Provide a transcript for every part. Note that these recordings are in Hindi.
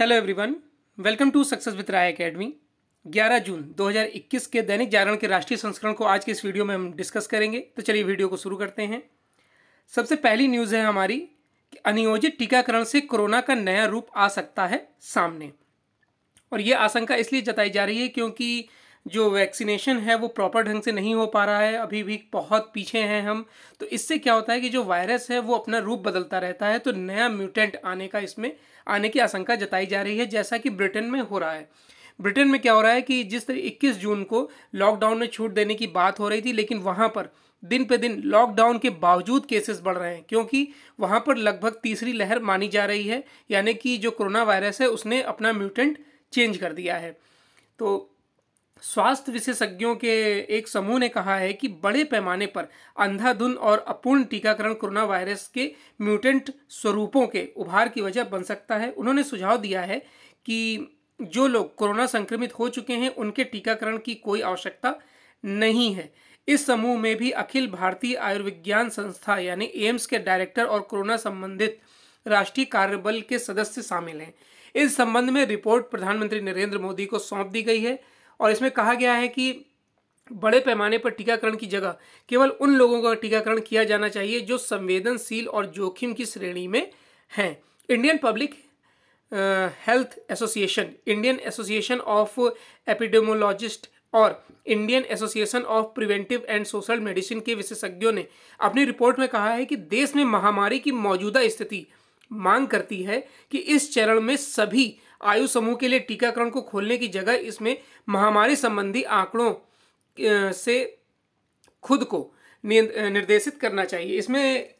hello everyone welcome to success with Rai academy 11 जून 2021 के दैनिक जागरण के राष्ट्रीय संस्करण को आज के इस वीडियो में हम डिस्कस करेंगे तो चलिए वीडियो को शुरू करते हैं सबसे पहली न्यूज़ है हमारी कि अनियोजित टीकाकरण से कोरोना का नया रूप आ सकता है सामने और ये आशंका इसलिए जताई जा रही है क्योंकि जो वैक्सीनेशन है वो प्रॉपर ढंग से नहीं हो पा रहा है अभी भी बहुत पीछे हैं हम तो इससे क्या होता है कि जो वायरस है वो अपना रूप बदलता रहता है तो नया म्यूटेंट आने का इसमें आने की आशंका जताई जा रही है जैसा कि ब्रिटेन में हो रहा है ब्रिटेन में क्या हो रहा है कि जिस तरह इक्कीस जून को लॉकडाउन में छूट देने की बात हो रही थी लेकिन वहाँ पर दिन पे दिन लॉकडाउन के बावजूद केसेस बढ़ रहे हैं क्योंकि वहाँ पर लगभग तीसरी लहर मानी जा रही है यानी कि जो कोरोना वायरस है उसने अपना म्यूटेंट चेंज कर दिया है तो स्वास्थ्य विशेषज्ञों के एक समूह ने कहा है कि बड़े पैमाने पर अंधाधुन और अपूर्ण टीकाकरण कोरोना वायरस के म्यूटेंट स्वरूपों के उभार की वजह बन सकता है उन्होंने सुझाव दिया है कि जो लोग कोरोना संक्रमित हो चुके हैं उनके टीकाकरण की कोई आवश्यकता नहीं है इस समूह में भी अखिल भारतीय आयुर्विज्ञान संस्था यानी एम्स के डायरेक्टर और कोरोना संबंधित राष्ट्रीय कार्यबल के सदस्य शामिल हैं इस संबंध में रिपोर्ट प्रधानमंत्री नरेंद्र मोदी को सौंप दी गई है और इसमें कहा गया है कि बड़े पैमाने पर टीकाकरण की जगह केवल उन लोगों का टीकाकरण किया जाना चाहिए जो संवेदनशील और जोखिम की श्रेणी में हैं Indian public health association Indian association of epidemiologist और Indian association of preventive and social medicine के विशेषज्ञों ने अपनी रिपोर्ट में कहा है कि देश में महामारी की मौजूदा स्थिति मांग करती है कि इस चरण में सभी आयु समूह के लिए टीकाकरण को खोलने की जगह इसमें महामारी संबंधी आंकड़ों से खुद को निर्देशित करना चाहिए इसमें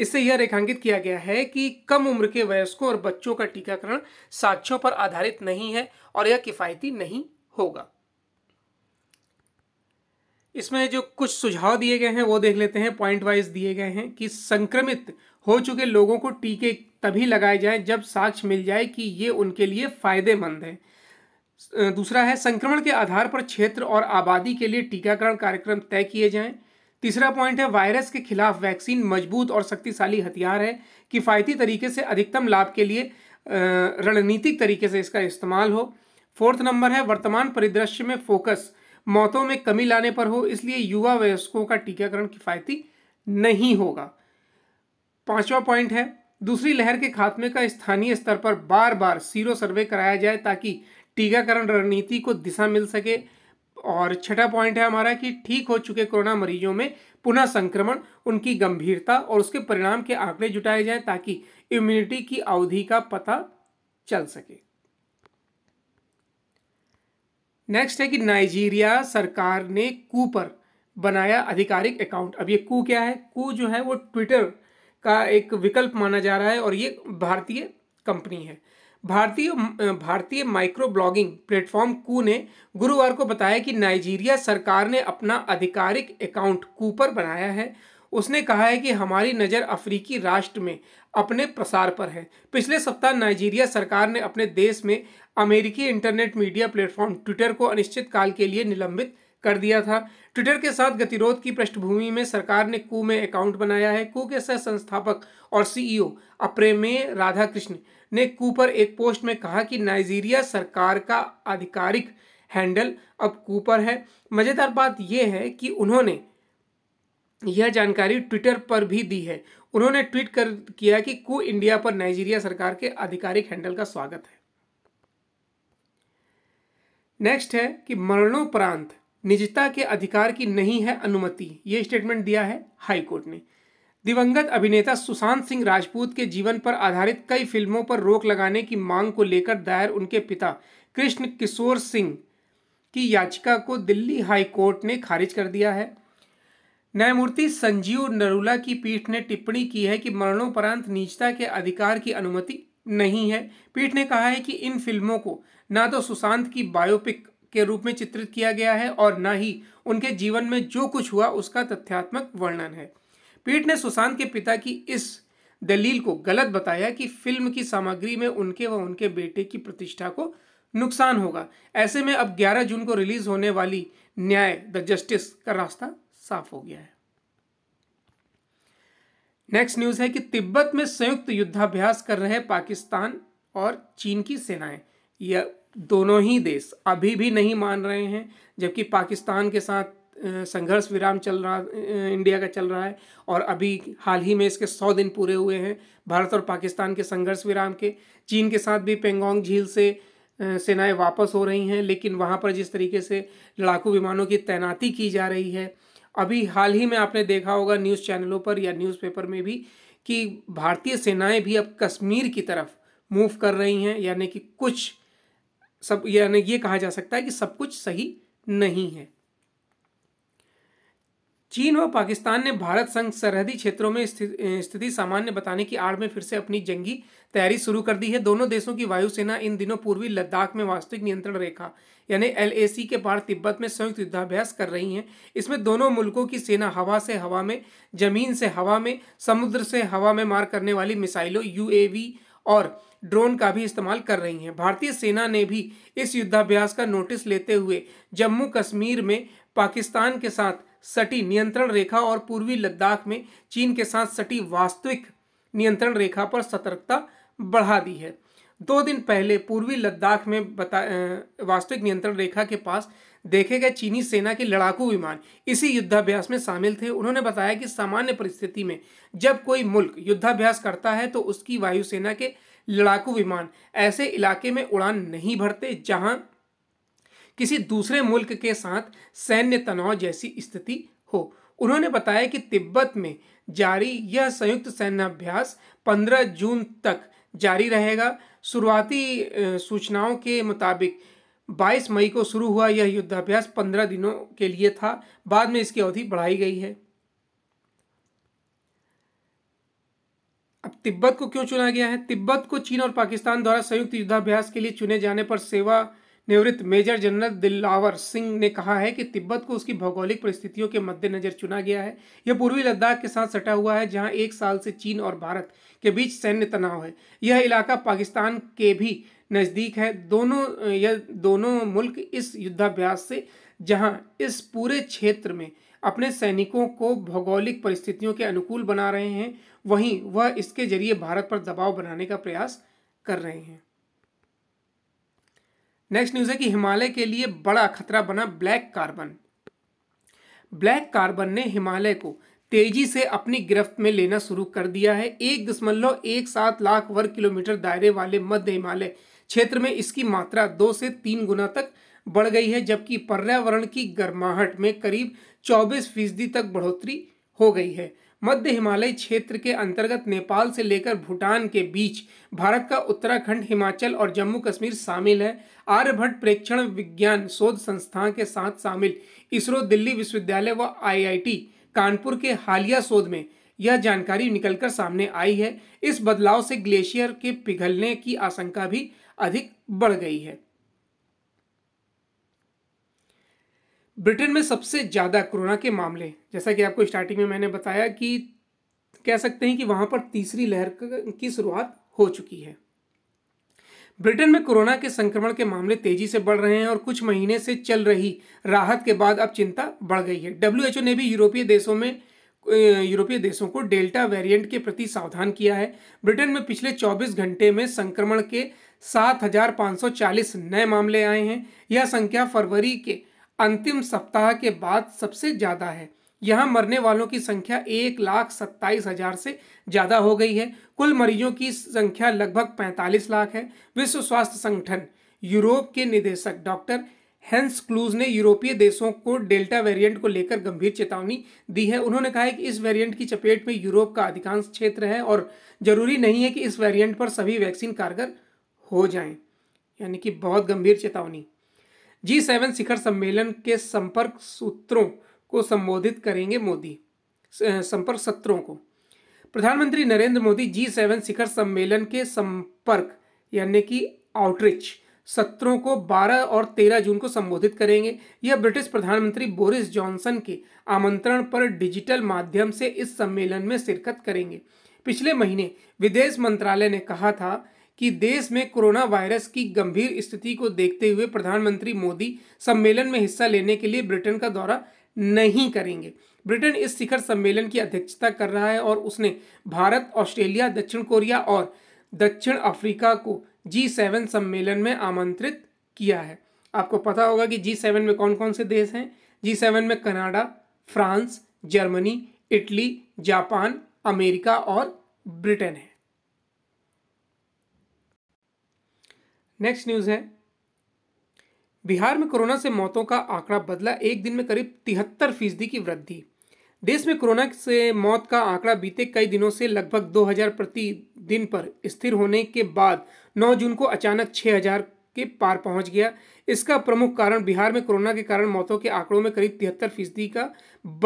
इससे यह रेखांकित किया गया है कि कम उम्र के वयस्कों और बच्चों का टीकाकरण साक्ष्यों पर आधारित नहीं है और यह किफ़ायती नहीं होगा इसमें जो कुछ सुझाव दिए गए हैं वो देख लेते हैं पॉइंट वाइज दिए गए हैं कि संक्रमित हो चुके लोगों को टीके तभी लगाए जाएं जब साक्ष्य मिल जाए कि ये उनके लिए फ़ायदेमंद है दूसरा है संक्रमण के आधार पर क्षेत्र और आबादी के लिए टीकाकरण कार्यक्रम तय किए जाएं तीसरा पॉइंट है वायरस के खिलाफ वैक्सीन मजबूत और शक्तिशाली हथियार है किफ़ायती तरीके से अधिकतम लाभ के लिए रणनीतिक तरीके से इसका इस्तेमाल हो फोर्थ नंबर है वर्तमान परिदृश्य में फोकस मौतों में कमी लाने पर हो इसलिए युवा वयस्कों का टीकाकरण किफ़ायती नहीं होगा पांचवा पॉइंट है दूसरी लहर के खात्मे का स्थानीय स्तर पर बार बार सीरो सर्वे कराया जाए ताकि टीकाकरण रणनीति को दिशा मिल सके और छठा पॉइंट है हमारा कि ठीक हो चुके कोरोना मरीजों में पुनः संक्रमण उनकी गंभीरता और उसके परिणाम के आंकड़े जुटाए जाएं ताकि इम्यूनिटी की अवधि का पता चल सके नेक्स्ट है कि नाइजीरिया सरकार ने कू पर बनाया आधिकारिक अकाउंट अब ये कू क्या है कू जो है वो ट्विटर का एक विकल्प माना जा रहा है और ये भारतीय कंपनी है भारतीय भारतीय माइक्रो ब्लॉगिंग प्लेटफॉर्म कू ने गुरुवार को बताया कि नाइजीरिया सरकार ने अपना आधिकारिक अकाउंट कू पर बनाया है उसने कहा है कि हमारी नज़र अफ्रीकी राष्ट्र में अपने प्रसार पर है पिछले सप्ताह नाइजीरिया सरकार ने अपने देश में अमेरिकी इंटरनेट मीडिया प्लेटफॉर्म ट्विटर को अनिश्चित काल के लिए निलंबित कर दिया था ट्विटर के साथ गतिरोध की पृष्ठभूमि में सरकार ने कू में अकाउंट बनाया है कू के सह संस्थापक और सीईओ अप्रेमेय राधाकृष्ण ने कू पर एक पोस्ट में कहा कि नाइजीरिया सरकार का आधिकारिक हैंडल अब कू पर है मज़ेदार बात यह है कि उन्होंने यह जानकारी ट्विटर पर भी दी है उन्होंने ट्वीट कर किया कि कु इंडिया पर नाइजीरिया सरकार के आधिकारिक हैंडल का स्वागत है नेक्स्ट है कि मरणोपरांत निजता के अधिकार की नहीं है अनुमति यह स्टेटमेंट दिया है हाईकोर्ट ने दिवंगत अभिनेता सुशांत सिंह राजपूत के जीवन पर आधारित कई फिल्मों पर रोक लगाने की मांग को लेकर दायर उनके पिता कृष्ण किशोर सिंह की याचिका को दिल्ली हाई कोर्ट ने खारिज कर दिया है न्यायमूर्ति संजीव नरूला की पीठ ने टिप्पणी की है कि मरणोपरांत निजता के अधिकार की अनुमति नहीं है पीठ ने कहा है कि इन फिल्मों को ना तो सुशांत की बायोपिक के रूप में चित्रित किया गया है और ना ही उनके जीवन में जो कुछ हुआ उसका तथ्यात्मक वर्णन है पीठ ने सुशांत के पिता की इस दलील को गलत बताया कि फिल्म की सामग्री में उनके व उनके बेटे की प्रतिष्ठा को नुकसान होगा ऐसे में अब 11 जून को रिलीज होने वाली न्याय द जस्टिस का रास्ता साफ हो गया है नेक्स्ट न्यूज है कि तिब्बत में संयुक्त युद्धाभ्यास कर रहे पाकिस्तान और चीन की सेनाएं यह दोनों ही देश अभी भी नहीं मान रहे हैं जबकि पाकिस्तान के साथ संघर्ष विराम चल रहा इंडिया का चल रहा है और अभी हाल ही में इसके सौ दिन पूरे हुए हैं भारत और पाकिस्तान के संघर्ष विराम के चीन के साथ भी पेंगोंग झील से सेनाएं वापस हो रही हैं लेकिन वहाँ पर जिस तरीके से लड़ाकू विमानों की तैनाती की जा रही है अभी हाल ही में आपने देखा होगा न्यूज़ चैनलों पर या न्यूज़पेपर में भी कि भारतीय सेनाएं भी अब कश्मीर की तरफ मूव कर रही हैं यानी कि कुछ सब यानी ये कहा जा सकता है कि सब कुछ सही नहीं है चीन व पाकिस्तान ने भारत संघ सरहदी क्षेत्रों में स्थिति सामान्य बताने की आड़ में फिर से अपनी जंगी तैयारी शुरू कर दी है दोनों देशों की वायुसेना इन दिनों पूर्वी लद्दाख में वास्तविक नियंत्रण रेखा यानी एलएसी के पार तिब्बत में संयुक्त युद्धाभ्यास कर रही हैं इसमें दोनों मुल्कों की सेना हवा से हवा में जमीन से हवा में समुद्र से हवा में मार करने वाली मिसाइलों यू और ड्रोन का भी इस्तेमाल कर रही हैं भारतीय सेना ने भी इस युद्धाभ्यास का नोटिस लेते हुए जम्मू कश्मीर में पाकिस्तान के साथ सटी नियंत्रण रेखा और पूर्वी लद्दाख में चीन के साथ सटी वास्तविक नियंत्रण रेखा पर सतर्कता बढ़ा दी है दो दिन पहले पूर्वी लद्दाख में बता वास्तविक नियंत्रण रेखा के पास देखे गए चीनी सेना के लड़ाकू विमान इसी युद्धाभ्यास में शामिल थे उन्होंने बताया कि सामान्य परिस्थिति में जब कोई मुल्क युद्धाभ्यास करता है तो उसकी वायुसेना के लड़ाकू विमान ऐसे इलाके में उड़ान नहीं भरते जहां किसी दूसरे मुल्क के साथ सैन्य तनाव जैसी स्थिति हो उन्होंने बताया कि तिब्बत में जारी यह संयुक्त अभ्यास 15 जून तक जारी रहेगा शुरुआती सूचनाओं के मुताबिक 22 मई को शुरू हुआ यह युद्धाभ्यास 15 दिनों के लिए था बाद में इसकी अवधि बढ़ाई गई है अब तिब्बत को क्यों चुना गया है तिब्बत को चीन और पाकिस्तान द्वारा संयुक्त युद्धाभ्यास के लिए चुने जाने पर सेवा निवृत्त मेजर जनरल दिलावर सिंह ने कहा है कि तिब्बत को उसकी भौगोलिक परिस्थितियों के मद्देनजर चुना गया है यह पूर्वी लद्दाख के साथ सटा हुआ है जहां एक साल से चीन और भारत के बीच सैन्य तनाव है यह इलाका पाकिस्तान के भी नज़दीक है दोनों यह दोनों मुल्क इस युद्धाभ्यास से जहां इस पूरे क्षेत्र में अपने सैनिकों को भौगोलिक परिस्थितियों के अनुकूल बना रहे हैं वहीं वह इसके जरिए भारत पर दबाव बनाने का प्रयास कर रहे हैं नेक्स्ट न्यूज़ है कि हिमालय के लिए बड़ा खतरा बना ब्लैक कार्बन ब्लैक कार्बन ने हिमालय को तेजी से अपनी गिरफ्त में लेना शुरू कर दिया है एक दशमलव एक सात लाख वर्ग किलोमीटर दायरे वाले मध्य हिमालय क्षेत्र में इसकी मात्रा दो से तीन गुना तक बढ़ गई है जबकि पर्यावरण की गर्माहट में करीब चौबीस फीसदी तक बढ़ोतरी हो गई है मध्य हिमालय क्षेत्र के अंतर्गत नेपाल से लेकर भूटान के बीच भारत का उत्तराखंड हिमाचल और जम्मू कश्मीर शामिल है आर्यभट्ट प्रेक्षण विज्ञान शोध संस्थान के साथ शामिल इसरो दिल्ली विश्वविद्यालय व आईआईटी कानपुर के हालिया शोध में यह जानकारी निकलकर सामने आई है इस बदलाव से ग्लेशियर के पिघलने की आशंका भी अधिक बढ़ गई है ब्रिटेन में सबसे ज़्यादा कोरोना के मामले जैसा कि आपको स्टार्टिंग में मैंने बताया कि कह सकते हैं कि वहाँ पर तीसरी लहर की शुरुआत हो चुकी है ब्रिटेन में कोरोना के संक्रमण के मामले तेजी से बढ़ रहे हैं और कुछ महीने से चल रही राहत के बाद अब चिंता बढ़ गई है डब्ल्यू ने भी यूरोपीय देशों में यूरोपीय देशों को डेल्टा वेरिएंट के प्रति सावधान किया है ब्रिटेन में पिछले 24 घंटे में संक्रमण के 7,540 नए मामले आए हैं यह संख्या फरवरी के अंतिम सप्ताह के बाद सबसे ज़्यादा है यहाँ मरने वालों की संख्या एक लाख सत्ताईस हजार से ज़्यादा हो गई है कुल मरीजों की संख्या लगभग पैंतालीस लाख है विश्व स्वास्थ्य संगठन यूरोप के निदेशक डॉक्टर हैंस क्लूज ने यूरोपीय देशों को डेल्टा वेरिएंट को लेकर गंभीर चेतावनी दी है उन्होंने कहा है कि इस वेरिएंट की चपेट में यूरोप का अधिकांश क्षेत्र है और जरूरी नहीं है कि इस वेरिएंट पर सभी वैक्सीन कारगर हो जाएं यानी कि बहुत गंभीर चेतावनी जी सेवन शिखर सम्मेलन के संपर्क सूत्रों को संबोधित करेंगे मोदी संपर्क सत्रों को प्रधानमंत्री नरेंद्र मोदी जी सेवन शिखर सम्मेलन के संपर्क यानी कि आउटरीच सत्रों को 12 और 13 जून को संबोधित करेंगे यह ब्रिटिश प्रधानमंत्री बोरिस जॉनसन के आमंत्रण पर डिजिटल माध्यम से इस सम्मेलन में शिरकत करेंगे पिछले महीने विदेश मंत्रालय ने कहा था कि देश में कोरोना वायरस की गंभीर स्थिति को देखते हुए प्रधानमंत्री मोदी सम्मेलन में हिस्सा लेने के लिए ब्रिटेन का दौरा नहीं करेंगे ब्रिटेन इस शिखर सम्मेलन की अध्यक्षता कर रहा है और उसने भारत ऑस्ट्रेलिया दक्षिण कोरिया और दक्षिण अफ्रीका को जी सेवन सम्मेलन में आमंत्रित किया है आपको पता होगा कि जी सेवन में कौन कौन से देश हैं जी सेवन में Canada France Germany Italy Japan America और ब्रिटेन है नेक्स्ट न्यूज़ है बिहार में कोरोना से मौतों का आंकड़ा बदला एक दिन में करीब तिहत्तर फीसदी की वृद्धि देश में कोरोना से मौत का आंकड़ा बीते कई दिनों से लगभग 2000 प्रति दिन पर स्थिर होने के बाद 9 जून को अचानक 6000 के पार पहुंच गया इसका प्रमुख कारण बिहार में कोरोना के कारण मौतों के आंकड़ों में करीब तिहत्तर फीसदी का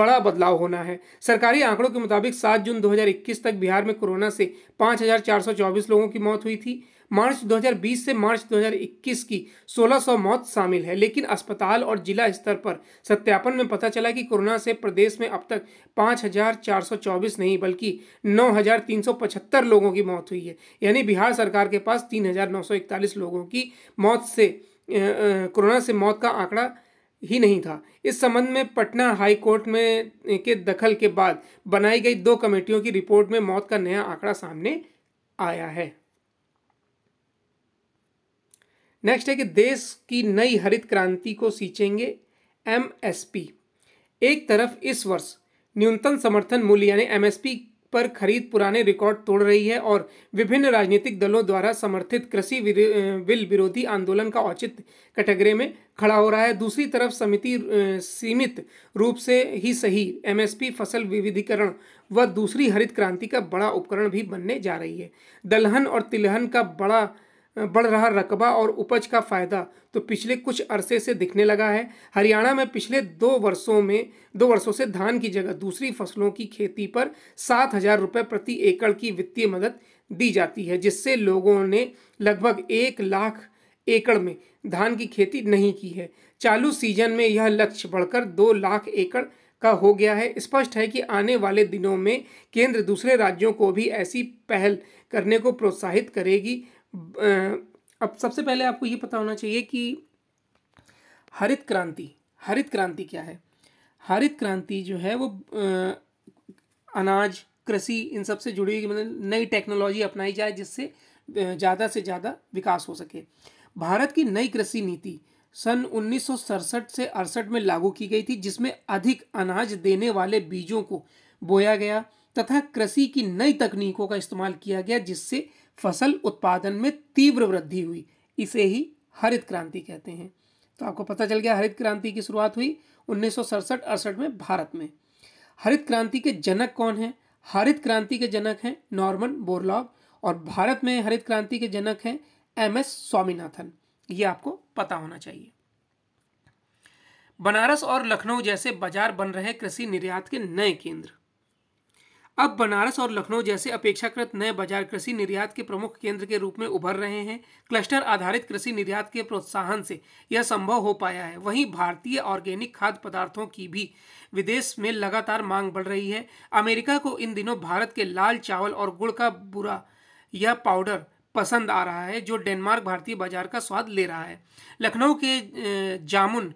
बड़ा बदलाव होना है सरकारी आंकड़ों के मुताबिक 7 जून 2021 तक बिहार में कोरोना से पाँच लोगों की मौत हुई थी मार्च 2020 से मार्च 2021 की 1600 मौत शामिल है लेकिन अस्पताल और जिला स्तर पर सत्यापन में पता चला कि कोरोना से प्रदेश में अब तक 5,424 नहीं बल्कि 9,375 लोगों की मौत हुई है यानी बिहार सरकार के पास 3,941 लोगों की मौत से कोरोना से मौत का आंकड़ा ही नहीं था इस संबंध में पटना हाई कोर्ट में के दखल के बाद बनाई गई दो कमेटियों की रिपोर्ट में मौत का नया आंकड़ा सामने आया है नेक्स्ट है कि देश की नई हरित क्रांति को सींचेंगे एम एक तरफ इस वर्ष न्यूनतम समर्थन मूल्य यानी एम पर खरीद पुराने रिकॉर्ड तोड़ रही है और विभिन्न राजनीतिक दलों द्वारा समर्थित कृषि बिल विरोधी आंदोलन का औचित्य कैटेगरी में खड़ा हो रहा है दूसरी तरफ समिति सीमित रूप से ही सही एमएसपी फसल विविधीकरण व दूसरी हरित क्रांति का बड़ा उपकरण भी बनने जा रही है दलहन और तिलहन का बड़ा बढ़ रहा रकबा और उपज का फ़ायदा तो पिछले कुछ अरसे से दिखने लगा है हरियाणा में पिछले दो वर्षों में दो वर्षों से धान की जगह दूसरी फसलों की खेती पर सात हज़ार रुपये प्रति एकड़ की वित्तीय मदद दी जाती है जिससे लोगों ने लगभग एक लाख एकड़ में धान की खेती नहीं की है चालू सीजन में यह लक्ष्य बढ़कर दो लाख एकड़ का हो गया है स्पष्ट है कि आने वाले दिनों में केंद्र दूसरे राज्यों को भी ऐसी पहल करने को प्रोत्साहित करेगी अब सबसे पहले आपको ये पता होना चाहिए कि हरित क्रांति हरित क्रांति क्या है हरित क्रांति जो है वो अनाज कृषि इन सब से जुड़ी हुई मतलब नई टेक्नोलॉजी अपनाई जाए जिससे ज़्यादा से ज़्यादा विकास हो सके भारत की नई कृषि नीति सन उन्नीस से अड़सठ में लागू की गई थी जिसमें अधिक अनाज देने वाले बीजों को बोया गया तथा कृषि की नई तकनीकों का इस्तेमाल किया गया जिससे फसल उत्पादन में तीव्र वृद्धि हुई इसे ही हरित क्रांति कहते हैं तो आपको पता चल गया हरित क्रांति की शुरुआत हुई उन्नीस सौ में भारत में हरित क्रांति के जनक कौन हैं हरित क्रांति के जनक हैं नॉर्मन बोरलॉग और भारत में हरित क्रांति के जनक हैं एम एस स्वामीनाथन ये आपको पता होना चाहिए बनारस और लखनऊ जैसे बाजार बन रहे कृषि निर्यात के नए केंद्र अब बनारस और लखनऊ जैसे अपेक्षाकृत नए बाजार कृषि निर्यात के प्रमुख केंद्र के रूप में उभर रहे हैं क्लस्टर आधारित कृषि निर्यात के प्रोत्साहन से यह संभव हो पाया है वहीं भारतीय ऑर्गेनिक खाद्य पदार्थों की भी विदेश में लगातार मांग बढ़ रही है अमेरिका को इन दिनों भारत के लाल चावल और गुड़ का बुरा या पाउडर पसंद आ रहा है जो डेनमार्क भारतीय बाजार का स्वाद ले रहा है लखनऊ के जामुन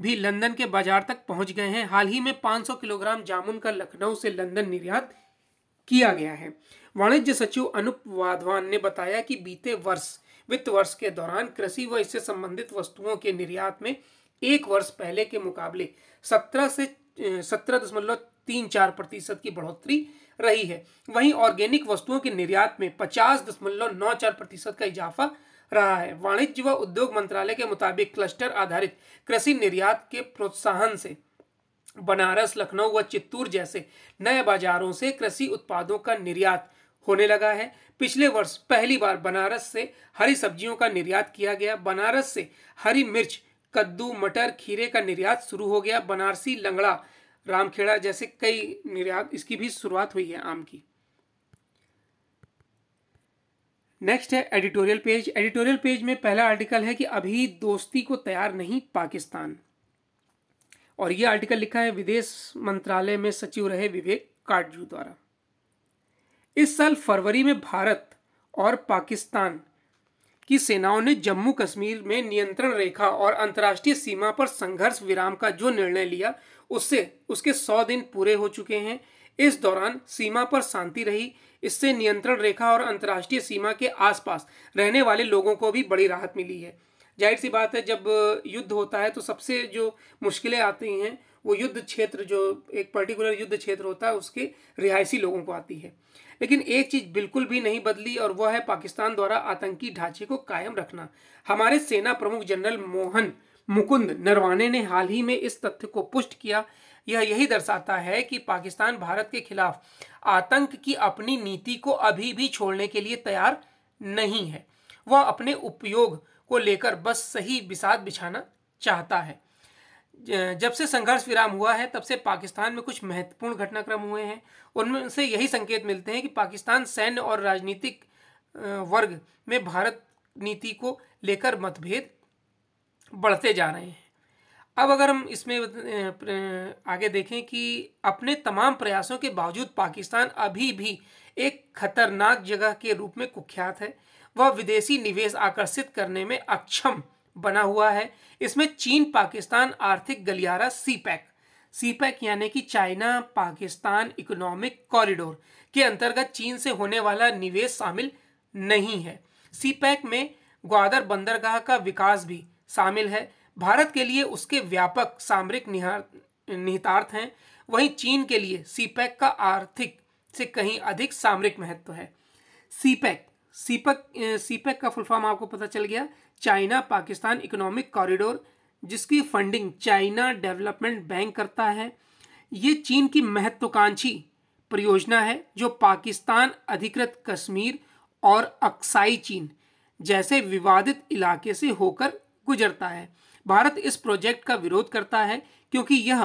भी लंदन के बाजार तक पहुंच गए हैं हाल ही में 500 किलोग्राम जामुन का लखनऊ से लंदन निर्यात किया गया है वाणिज्य सचिव अनुप वाधवान ने बताया कि बीते वर्ष वित्त वर्ष के दौरान कृषि व इससे संबंधित वस्तुओं के निर्यात में एक वर्ष पहले के मुकाबले सत्रह से सत्रह दशमलव तीन चार प्रतिशत की बढ़ोतरी रही है वहीं ऑर्गेनिक वस्तुओं के निर्यात में पचास दशमलव नौ चार प्रतिशत का इजाफा रहा है वाणिज्य व उद्योग मंत्रालय के मुताबिक क्लस्टर आधारित कृषि निर्यात के प्रोत्साहन से बनारस लखनऊ व चित्तूर जैसे नए बाजारों से कृषि उत्पादों का निर्यात होने लगा है पिछले वर्ष पहली बार बनारस से हरी सब्जियों का निर्यात किया गया बनारस से हरी मिर्च कद्दू मटर खीरे का निर्यात शुरू हो गया बनारसी लंगड़ा रामखेड़ा जैसे कई निर्यात इसकी भी शुरुआत हुई है आम की नेक्स्ट है एडिटोरियल पेज एडिटोरियल पेज में पहला आर्टिकल है कि अभी दोस्ती को तैयार नहीं पाकिस्तान और ये आर्टिकल लिखा है विदेश मंत्रालय में सचिव रहे विवेक काटजू द्वारा इस साल फरवरी में भारत और पाकिस्तान की सेनाओं ने जम्मू कश्मीर में नियंत्रण रेखा और अंतर्राष्ट्रीय सीमा पर संघर्ष विराम का जो निर्णय लिया उससे उसके सौ दिन पूरे हो चुके हैं इस दौरान सीमा पर शांति रही इससे नियंत्रण रेखा और अंतर्राष्ट्रीय सीमा के आसपास रहने वाले लोगों को भी बड़ी राहत मिली है जाहिर सी बात है जब युद्ध होता है तो सबसे जो मुश्किलें आती हैं वो युद्ध क्षेत्र जो एक पर्टिकुलर युद्ध क्षेत्र होता है उसके रिहायशी लोगों को आती है लेकिन एक चीज़ बिल्कुल भी नहीं बदली और वह है पाकिस्तान द्वारा आतंकी ढांचे को कायम रखना हमारे सेना प्रमुख जनरल मोहन मुकुंद नरवाने ने हाल ही में इस तथ्य को पुष्ट किया यह यही दर्शाता है कि पाकिस्तान भारत के खिलाफ आतंक की अपनी नीति को अभी भी छोड़ने के लिए तैयार नहीं है वह अपने उपयोग को लेकर बस सही विषाद बिछाना चाहता है जब से संघर्ष विराम हुआ है तब से पाकिस्तान में कुछ महत्वपूर्ण घटनाक्रम हुए हैं उनमें से यही संकेत मिलते हैं कि पाकिस्तान सैन्य और राजनीतिक वर्ग में भारत नीति को लेकर मतभेद बढ़ते जा रहे हैं अब अगर हम इसमें आगे देखें कि अपने तमाम प्रयासों के बावजूद पाकिस्तान अभी भी एक खतरनाक जगह के रूप में कुख्यात है वह विदेशी निवेश आकर्षित करने में अक्षम बना हुआ है इसमें चीन पाकिस्तान आर्थिक गलियारा सी सीपैक यानी कि चाइना पाकिस्तान इकोनॉमिक कॉरिडोर के अंतर्गत चीन से होने वाला निवेश शामिल नहीं है सी पैक में ग्वादर बंदरगाह का विकास भी शामिल है भारत के लिए उसके व्यापक सामरिक निहितार्थ हैं वहीं चीन के लिए सीपैक का आर्थिक से कहीं अधिक सामरिक महत्व है CPEC CPEC CPEC e e e का फुल फॉर्म आपको पता चल गया चाइना पाकिस्तान इकोनॉमिक कॉरिडोर जिसकी फंडिंग चाइना डेवलपमेंट बैंक करता है ये चीन की महत्वाकांक्षी परियोजना है जो पाकिस्तान अधिकृत कश्मीर और अक्साई चीन जैसे विवादित इलाके से होकर गुजरता है भारत इस प्रोजेक्ट का विरोध करता है क्योंकि यह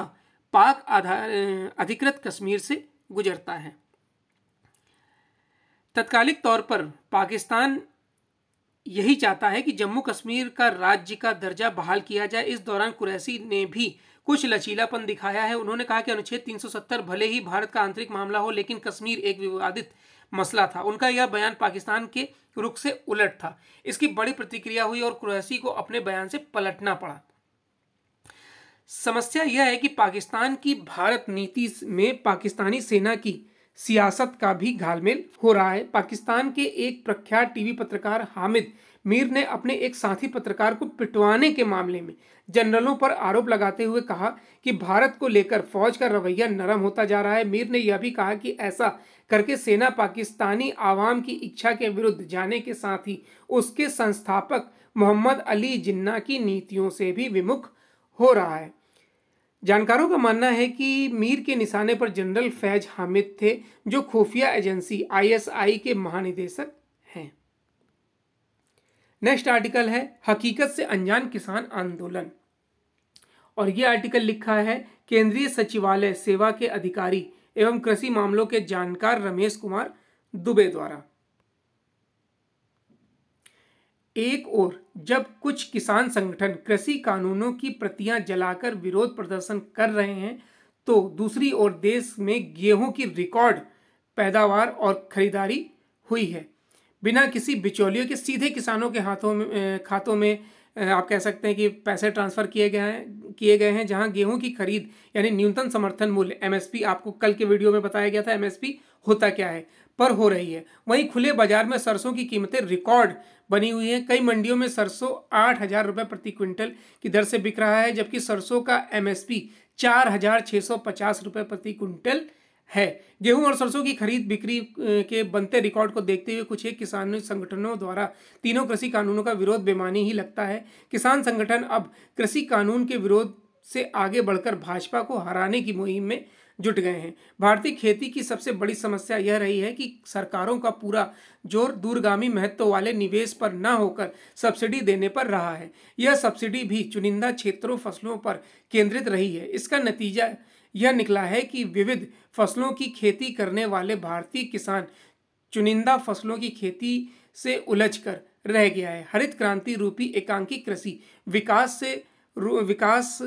पाक आधार अधिकृत कश्मीर से गुजरता है तत्कालिक तौर पर पाकिस्तान यही चाहता है कि जम्मू कश्मीर का राज्य का दर्जा बहाल किया जाए इस दौरान कुरैसी ने भी कुछ लचीलापन दिखाया है उन्होंने कहा कि अनुच्छेद 370 भले ही भारत का आंतरिक मामला हो लेकिन कश्मीर एक विवादित मसला था उनका यह बयान पाकिस्तान के रुख से उलट था इसकी बड़ी प्रतिक्रिया हुई और कुरैसी को अपने बयान से पलटना पड़ा समस्या यह है कि पाकिस्तान की भारत नीति में पाकिस्तानी सेना की सियासत का भी घालमेल हो रहा है पाकिस्तान के एक प्रख्यात टीवी पत्रकार हामिद मीर ने अपने एक साथी पत्रकार को पिटवाने के मामले में जनरलों पर आरोप लगाते हुए कहा कि भारत को लेकर फौज का रवैया नरम होता जा रहा है मीर ने यह भी कहा कि ऐसा करके सेना पाकिस्तानी आवाम की इच्छा के विरुद्ध जाने के साथ ही उसके संस्थापक मोहम्मद अली जिन्ना की नीतियों से भी विमुख हो रहा है जानकारों का मानना है कि मीर के निशाने पर जनरल फैज हामिद थे जो खुफिया एजेंसी आईएसआई के महानिदेशक हैं नेक्स्ट आर्टिकल है हकीकत से अनजान किसान आंदोलन और ये आर्टिकल लिखा है केंद्रीय सचिवालय सेवा के अधिकारी एवं कृषि मामलों के जानकार रमेश कुमार दुबे द्वारा एक ओर जब कुछ किसान संगठन कृषि कानूनों की प्रतियां जलाकर विरोध प्रदर्शन कर रहे हैं तो दूसरी ओर देश में गेहूं की रिकॉर्ड पैदावार और खरीदारी हुई है बिना किसी बिचौलियों के सीधे किसानों के हाथों में खातों में आप कह सकते हैं कि पैसे ट्रांसफ़र किए गए हैं किए गए हैं जहां गेहूं की खरीद यानी न्यूनतम समर्थन मूल्य एमएसपी आपको कल के वीडियो में बताया गया था एमएसपी होता क्या है पर हो रही है वहीं खुले बाजार में सरसों की कीमतें रिकॉर्ड बनी हुई हैं कई मंडियों में सरसों आठ हज़ार रुपये प्रति क्विंटल की दर से बिक रहा है जबकि सरसों का एम चार हज़ार छः सौ पचास रुपये प्रति क्विंटल है गेहूं और सरसों की खरीद बिक्री के बनते रिकॉर्ड को देखते हुए कुछ एक किसान संगठनों द्वारा तीनों कृषि कानूनों का विरोध बेमानी ही लगता है किसान संगठन अब कृषि कानून के विरोध से आगे बढ़कर भाजपा को हराने की मुहिम में जुट गए हैं भारतीय खेती की सबसे बड़ी समस्या यह रही है कि सरकारों का पूरा जोर दूरगामी महत्व वाले निवेश पर न होकर सब्सिडी देने पर रहा है यह सब्सिडी भी चुनिंदा क्षेत्रों फसलों पर केंद्रित रही है इसका नतीजा यह निकला है कि विविध फसलों की खेती करने वाले भारतीय किसान चुनिंदा फसलों की खेती से उलझकर रह गया है हरित क्रांति रूपी एकांकी कृषि विकास से विकास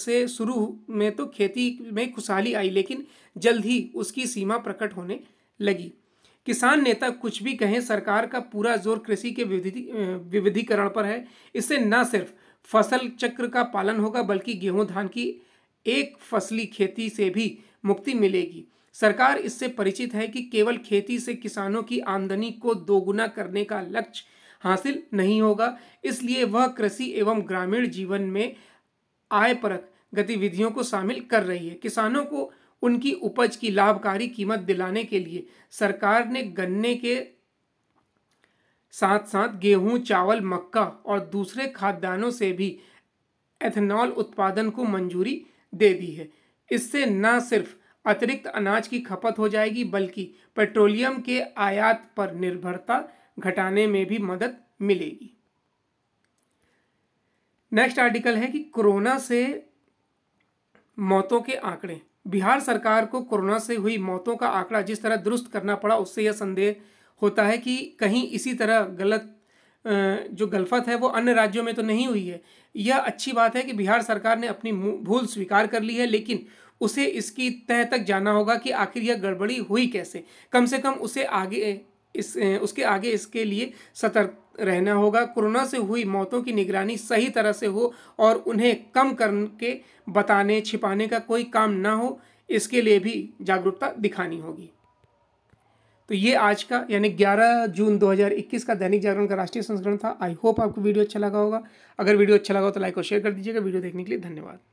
से शुरू में तो खेती में खुशहाली आई लेकिन जल्द ही उसकी सीमा प्रकट होने लगी किसान नेता कुछ भी कहें सरकार का पूरा जोर कृषि के विविधीकरण पर है इससे न सिर्फ फसल चक्र का पालन होगा बल्कि गेहूं धान की एक फसली खेती से भी मुक्ति मिलेगी सरकार इससे परिचित है कि केवल खेती से किसानों की आमदनी को दोगुना करने का लक्ष्य हासिल नहीं होगा इसलिए वह कृषि एवं ग्रामीण जीवन में आय परक गतिविधियों को शामिल कर रही है किसानों को उनकी उपज की लाभकारी कीमत दिलाने के लिए सरकार ने गन्ने के साथ साथ गेहूं चावल मक्का और दूसरे खाद्यान्नों से भी एथेनॉल उत्पादन को मंजूरी दे दी है इससे न सिर्फ अतिरिक्त अनाज की खपत हो जाएगी बल्कि पेट्रोलियम के आयात पर निर्भरता घटाने में भी मदद मिलेगी नेक्स्ट आर्टिकल है कि कोरोना से मौतों के आंकड़े बिहार सरकार को कोरोना से हुई मौतों का आंकड़ा जिस तरह दुरुस्त करना पड़ा उससे यह संदेह होता है कि कहीं इसी तरह गलत जो गलफत है वो अन्य राज्यों में तो नहीं हुई है यह अच्छी बात है कि बिहार सरकार ने अपनी भूल स्वीकार कर ली है लेकिन उसे इसकी तह तक जाना होगा कि आखिर यह गड़बड़ी हुई कैसे कम से कम उसे आगे इस उसके आगे इसके लिए सतर्क रहना होगा कोरोना से हुई मौतों की निगरानी सही तरह से हो और उन्हें कम करके बताने छिपाने का कोई काम ना हो इसके लिए भी जागरूकता दिखानी होगी तो ये आज का यानी 11 जून 2021 का दैनिक जागरण का राष्ट्रीय संस्करण था आई होप आपको वीडियो अच्छा लगा होगा अगर वीडियो अच्छा लगा हो तो लाइक और शेयर कर दीजिएगा वीडियो देखने के लिए धन्यवाद